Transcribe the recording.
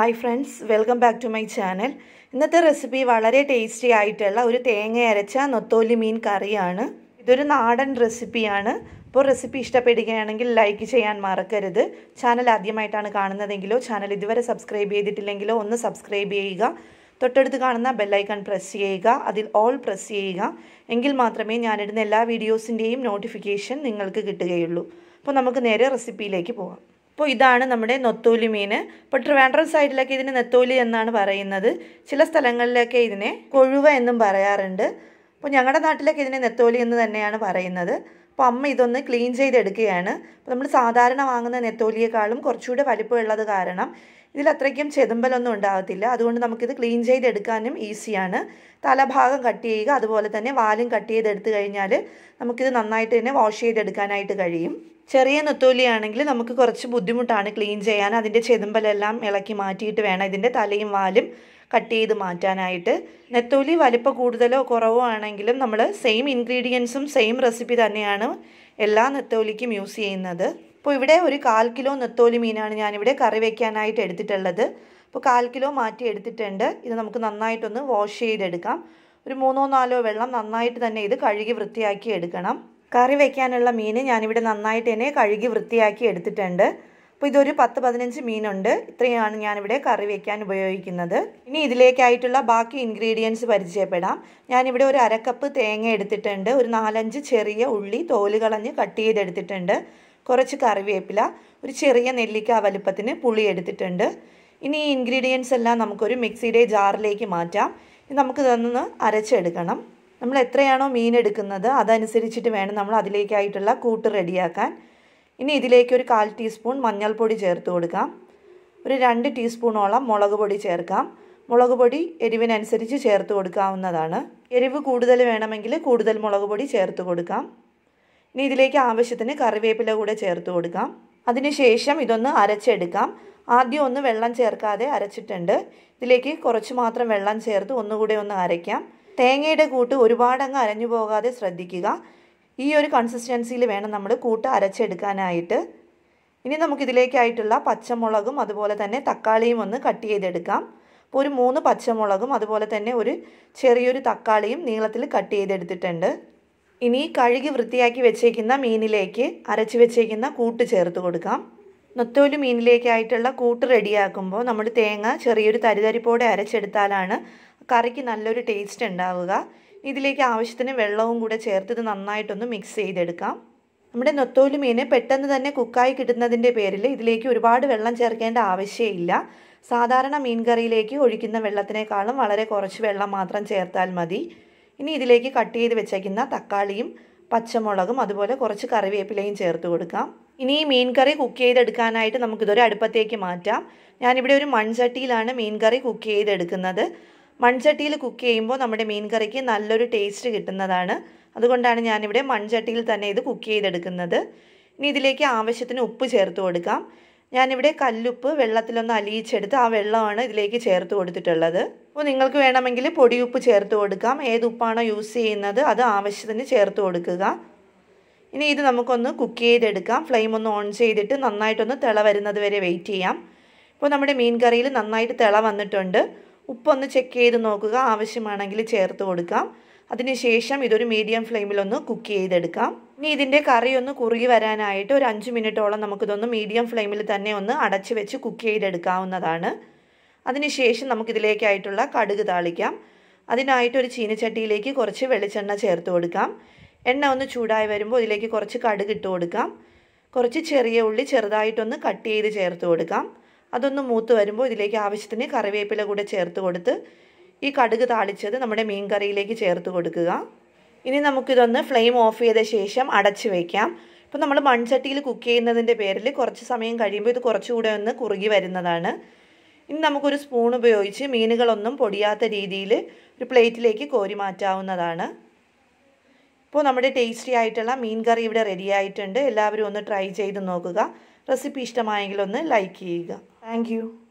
Hi friends welcome back to my channel ഇന്നത്തെ recipe വളരെ tasty ആയിട്ടുള്ള ഒരു തേങ്ങ അരച്ച നൊത്തോലി മീൻ കറിയാണ് ഇതൊരു നാടൻ റെസിപ്പിയാണ് അപ്പോൾ റെസിപ്പി ഇഷ്ടപ്പെടുകയാണെങ്കിൽ ലൈക്ക് ചെയ്യാൻ മറക്കരുത് ചാനൽ ആദ്യമായിട്ടാണ് കാണുന്നതെങ്കിലോ ചാനൽ ഇതുവരെ സബ്സ്ക്രൈബ് ചെയ്തിട്ടില്ലെങ്കിലോ ഒന്ന് സബ്സ്ക്രൈബ് ചെയ്യുക തൊട്ടടുത്ത് കാണുന്ന ബെല്ലൈക്കൺ പ്രസ് ചെയ്യുക അതിൽ ഓൾ പ്രസ് ചെയ്യുക എങ്കിൽ മാത്രമേ ഞാനിടുന്ന എല്ലാ വീഡിയോസിൻ്റെയും നോട്ടിഫിക്കേഷൻ നിങ്ങൾക്ക് കിട്ടുകയുള്ളൂ അപ്പോൾ നമുക്ക് നേരെ റെസിപ്പിയിലേക്ക് പോകാം അപ്പോൾ ഇതാണ് നമ്മുടെ നൊത്തോലി മീൻ ഇപ്പോൾ ട്രിവാൻഡ്രം സൈഡിലൊക്കെ ഇതിന് നെത്തോലി എന്നാണ് പറയുന്നത് ചില സ്ഥലങ്ങളിലൊക്കെ ഇതിനെ കൊഴുവ എന്നും പറയാറുണ്ട് അപ്പോൾ ഞങ്ങളുടെ നാട്ടിലൊക്കെ ഇതിനെ നെത്തോലി എന്ന് തന്നെയാണ് പറയുന്നത് അപ്പോൾ അമ്മ ഇതൊന്ന് ക്ലീൻ ചെയ്തെടുക്കുകയാണ് അപ്പോൾ നമ്മൾ സാധാരണ വാങ്ങുന്ന നെത്തോലിയേക്കാളും കുറച്ചുകൂടെ വലിപ്പമുള്ളത് കാരണം ഇതിൽ അത്രയ്ക്കും ചെതുമ്പലൊന്നും ഉണ്ടാകത്തില്ല അതുകൊണ്ട് നമുക്കിത് ക്ലീൻ ചെയ്തെടുക്കാനും ഈസിയാണ് തലഭാഗം കട്ട് ചെയ്യുക അതുപോലെ തന്നെ വാലും കട്ട് ചെയ്തെടുത്ത് കഴിഞ്ഞാൽ നമുക്കിത് നന്നായിട്ട് തന്നെ വാഷ് ചെയ്തെടുക്കാനായിട്ട് കഴിയും ചെറിയ നെത്തോലിയാണെങ്കിൽ നമുക്ക് കുറച്ച് ബുദ്ധിമുട്ടാണ് ക്ലീൻ ചെയ്യാൻ അതിൻ്റെ ചെതുമ്പലെല്ലാം ഇളക്കി മാറ്റിയിട്ട് വേണം ഇതിൻ്റെ തലയും വാലും കട്ട് ചെയ്ത് മാറ്റാനായിട്ട് നെത്തോലി വലിപ്പം കൂടുതലോ കുറവോ ആണെങ്കിലും നമ്മൾ സെയിം ഇൻഗ്രീഡിയൻസും സെയിം റെസിപ്പി തന്നെയാണ് എല്ലാ നെത്തോലിക്കും യൂസ് ചെയ്യുന്നത് അപ്പോൾ ഇവിടെ ഒരു കാൽ കിലോ നെത്തോലി മീനാണ് ഞാനിവിടെ കറി വയ്ക്കാനായിട്ട് എടുത്തിട്ടുള്ളത് അപ്പോൾ കാൽ കിലോ മാറ്റി എടുത്തിട്ടുണ്ട് ഇത് നമുക്ക് നന്നായിട്ടൊന്ന് വാഷ് ചെയ്തെടുക്കാം ഒരു മൂന്നോ നാലോ വെള്ളം നന്നായിട്ട് തന്നെ ഇത് കഴുകി വൃത്തിയാക്കി എടുക്കണം കറി വയ്ക്കാനുള്ള മീൻ ഞാനിവിടെ നന്നായിട്ട് തന്നെ കഴുകി വൃത്തിയാക്കി എടുത്തിട്ടുണ്ട് അപ്പോൾ ഇതൊരു പത്ത് പതിനഞ്ച് മീനുണ്ട് ഇത്രയാണ് ഞാനിവിടെ കറി വയ്ക്കാൻ ഉപയോഗിക്കുന്നത് ഇനി ഇതിലേക്കായിട്ടുള്ള ബാക്കി ഇൻഗ്രീഡിയൻസ് പരിചയപ്പെടാം ഞാനിവിടെ ഒരു അരക്കപ്പ് തേങ്ങ എടുത്തിട്ടുണ്ട് ഒരു നാലഞ്ച് ചെറിയ ഉള്ളി തോല് കളഞ്ഞ് കട്ട് ചെയ്തെടുത്തിട്ടുണ്ട് കുറച്ച് കറിവേപ്പില ഒരു ചെറിയ നെല്ലിക്ക വലുപ്പത്തിന് പുളി എടുത്തിട്ടുണ്ട് ഇനി ഈ ഇൻഗ്രീഡിയൻസ് എല്ലാം നമുക്കൊരു മിക്സിയുടെ ജാറിലേക്ക് മാറ്റാം നമുക്ക് ഇതൊന്ന് അരച്ചെടുക്കണം നമ്മൾ എത്രയാണോ മീൻ എടുക്കുന്നത് അതനുസരിച്ചിട്ട് വേണം നമ്മൾ അതിലേക്കായിട്ടുള്ള കൂട്ട് റെഡിയാക്കാൻ ഇനി ഇതിലേക്ക് ഒരു കാൽ ടീസ്പൂൺ മഞ്ഞൾപ്പൊടി ചേർത്ത് കൊടുക്കാം ഒരു രണ്ട് ടീസ്പൂണോളം മുളക് പൊടി ചേർക്കാം മുളക് പൊടി എരിവിനനുസരിച്ച് ചേർത്ത് കൊടുക്കാവുന്നതാണ് എരിവ് കൂടുതൽ വേണമെങ്കിൽ കൂടുതൽ മുളക് പൊടി ചേർത്ത് കൊടുക്കാം ഇനി ഇതിലേക്ക് ആവശ്യത്തിന് കറിവേപ്പില കൂടെ ചേർത്ത് കൊടുക്കാം അതിനുശേഷം ഇതൊന്ന് അരച്ചെടുക്കാം ആദ്യം ഒന്ന് വെള്ളം ചേർക്കാതെ അരച്ചിട്ടുണ്ട് ഇതിലേക്ക് കുറച്ച് മാത്രം വെള്ളം ചേർത്ത് ഒന്നുകൂടെ ഒന്ന് അരയ്ക്കാം തേങ്ങയുടെ കൂട്ട് ഒരുപാടങ്ങ് അരഞ്ഞു പോകാതെ ശ്രദ്ധിക്കുക ഈ ഒരു കൺസിസ്റ്റൻസിയിൽ വേണം നമ്മൾ കൂട്ട് അരച്ചെടുക്കാനായിട്ട് ഇനി നമുക്കിതിലേക്കായിട്ടുള്ള പച്ചമുളകും അതുപോലെ തന്നെ തക്കാളിയും ഒന്ന് കട്ട് ചെയ്തെടുക്കാം അപ്പോൾ ഒരു മൂന്ന് പച്ചമുളകും അതുപോലെ തന്നെ ഒരു ചെറിയൊരു തക്കാളിയും നീളത്തിൽ കട്ട് ചെയ്തെടുത്തിട്ടുണ്ട് ഇനി കഴുകി വൃത്തിയാക്കി വെച്ചേക്കുന്ന മീനിലേക്ക് അരച്ച് വെച്ചേക്കുന്ന കൂട്ട് ചേർത്ത് കൊടുക്കാം നൊത്തോലി മീനിലേക്കായിട്ടുള്ള കൂട്ട് റെഡിയാക്കുമ്പോൾ നമ്മൾ തേങ്ങ ചെറിയൊരു തരിതരിപ്പോടെ അരച്ചെടുത്താലാണ് കറിക്ക് നല്ലൊരു ടേസ്റ്റ് ഉണ്ടാവുക ഇതിലേക്ക് ആവശ്യത്തിന് വെള്ളവും കൂടെ ചേർത്ത് ഇത് നന്നായിട്ടൊന്ന് മിക്സ് ചെയ്തെടുക്കാം നമ്മുടെ നൊത്തോലി മീൻ പെട്ടെന്ന് തന്നെ കുക്കായി കിട്ടുന്നതിൻ്റെ പേരിൽ ഇതിലേക്ക് ഒരുപാട് വെള്ളം ചേർക്കേണ്ട ആവശ്യമില്ല സാധാരണ മീൻ കറിയിലേക്ക് ഒഴിക്കുന്ന വെള്ളത്തിനേക്കാളും വളരെ കുറച്ച് വെള്ളം മാത്രം ചേർത്താൽ മതി ഇനി ഇതിലേക്ക് കട്ട് ചെയ്ത് വെച്ചേക്കുന്ന തക്കാളിയും പച്ചമുളകും അതുപോലെ കുറച്ച് കറിവേപ്പിലയും ചേർത്ത് കൊടുക്കാം ഇനി ഈ മീൻ കറി കുക്ക് ചെയ്തെടുക്കാനായിട്ട് നമുക്കിതൊരു അടുപ്പത്തേക്ക് മാറ്റാം ഞാനിവിടെ ഒരു മൺചട്ടിയിലാണ് മീൻ കറി കുക്ക് ചെയ്തെടുക്കുന്നത് മൺചട്ടിയിൽ കുക്ക് ചെയ്യുമ്പോൾ നമ്മുടെ മീൻ കറിക്ക് നല്ലൊരു ടേസ്റ്റ് കിട്ടുന്നതാണ് അതുകൊണ്ടാണ് ഞാനിവിടെ മൺചട്ടിയിൽ തന്നെ ഇത് കുക്ക് ചെയ്തെടുക്കുന്നത് ഇനി ഇതിലേക്ക് ആവശ്യത്തിന് ഉപ്പ് ചേർത്ത് കൊടുക്കാം ഞാനിവിടെ കല്ലുപ്പ് വെള്ളത്തിലൊന്ന് അലിയിച്ചെടുത്ത് ആ വെള്ളമാണ് ഇതിലേക്ക് ചേർത്ത് കൊടുത്തിട്ടുള്ളത് അപ്പോൾ നിങ്ങൾക്ക് വേണമെങ്കിൽ പൊടിയുപ്പ് ചേർത്ത് കൊടുക്കാം ഏത് ഉപ്പാണോ യൂസ് ചെയ്യുന്നത് അത് ആവശ്യത്തിന് ചേർത്ത് കൊടുക്കുക ഇനി ഇത് നമുക്കൊന്ന് കുക്ക് ചെയ്തെടുക്കാം ഫ്ലെയിം ഒന്ന് ഓൺ ചെയ്തിട്ട് നന്നായിട്ടൊന്ന് തിള വരുന്നത് വരെ വെയിറ്റ് ചെയ്യാം ഇപ്പോൾ നമ്മുടെ മീൻ കറിയിൽ നന്നായിട്ട് തിള വന്നിട്ടുണ്ട് ഉപ്പൊന്ന് ചെക്ക് ചെയ്ത് നോക്കുക ആവശ്യമാണെങ്കിൽ ചേർത്ത് കൊടുക്കാം അതിനുശേഷം ഇതൊരു മീഡിയം ഫ്ലെയിമിലൊന്ന് കുക്ക് ചെയ്തെടുക്കാം ഇനി ഇതിൻ്റെ കറി ഒന്ന് കുറുകി വരാനായിട്ട് ഒരു അഞ്ച് മിനിറ്റോളം നമുക്കിതൊന്ന് മീഡിയം ഫ്ലെയിമിൽ തന്നെ ഒന്ന് അടച്ച് വെച്ച് കുക്ക് ചെയ്തെടുക്കാവുന്നതാണ് അതിനുശേഷം നമുക്കിതിലേക്കായിട്ടുള്ള കടുക് താളിക്കാം അതിനായിട്ട് ഒരു ചീനച്ചട്ടിയിലേക്ക് കുറച്ച് വെളിച്ചെണ്ണ ചേർത്ത് കൊടുക്കാം എണ്ണ ഒന്ന് ചൂടായി വരുമ്പോൾ ഇതിലേക്ക് കുറച്ച് കടുക് ഇട്ട് കൊടുക്കാം കുറച്ച് ചെറിയ ഉള്ളി ചെറുതായിട്ടൊന്ന് കട്ട് ചെയ്ത് ചേർത്ത് കൊടുക്കാം അതൊന്ന് മൂത്ത് വരുമ്പോൾ ഇതിലേക്ക് ആവശ്യത്തിന് കറിവേപ്പില കൂടെ ചേർത്ത് കൊടുത്ത് ഈ കടുക് താളിച്ചത് നമ്മുടെ മീൻ കറിയിലേക്ക് ചേർത്ത് കൊടുക്കുക ഇനി നമുക്കിതൊന്ന് ഫ്ലെയിം ഓഫ് ചെയ്ത ശേഷം അടച്ചു വയ്ക്കാം ഇപ്പം നമ്മൾ മൺചട്ടിയിൽ കുക്ക് ചെയ്യുന്നതിൻ്റെ പേരിൽ കുറച്ച് സമയം കഴിയുമ്പോൾ ഇത് കുറച്ചുകൂടെ ഒന്ന് കുറുകി വരുന്നതാണ് ഇനി നമുക്കൊരു സ്പൂൺ ഉപയോഗിച്ച് മീനുകളൊന്നും പൊടിയാത്ത രീതിയിൽ ഒരു പ്ലേറ്റിലേക്ക് കോരി മാറ്റാവുന്നതാണ് ഇപ്പോൾ നമ്മുടെ ടേസ്റ്റി ആയിട്ടുള്ള മീൻ കറി ഇവിടെ റെഡി ആയിട്ടുണ്ട് എല്ലാവരും ഒന്ന് ട്രൈ ചെയ്ത് നോക്കുക റെസിപ്പി ഇഷ്ടമായെങ്കിൽ ഒന്ന് ലൈക്ക് ചെയ്യുക Thank you.